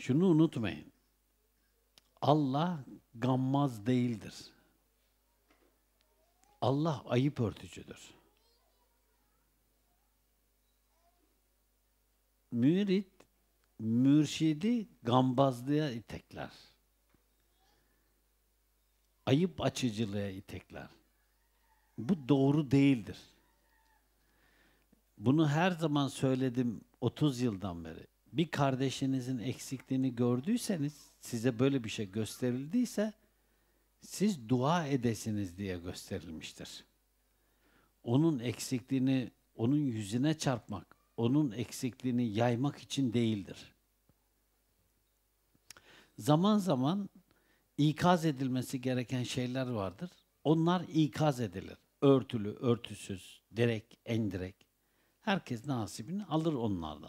Şunu unutmayın. Allah gammaz değildir. Allah ayıp örtücüdür. Mürit, mürşidi gambazlığa itekler. Ayıp açıcılığa itekler. Bu doğru değildir. Bunu her zaman söyledim 30 yıldan beri bir kardeşinizin eksikliğini gördüyseniz, size böyle bir şey gösterildiyse, siz dua edesiniz diye gösterilmiştir. Onun eksikliğini onun yüzüne çarpmak, onun eksikliğini yaymak için değildir. Zaman zaman ikaz edilmesi gereken şeyler vardır. Onlar ikaz edilir. Örtülü, örtüsüz, direk, endirek. Herkes nasibini alır onlardan.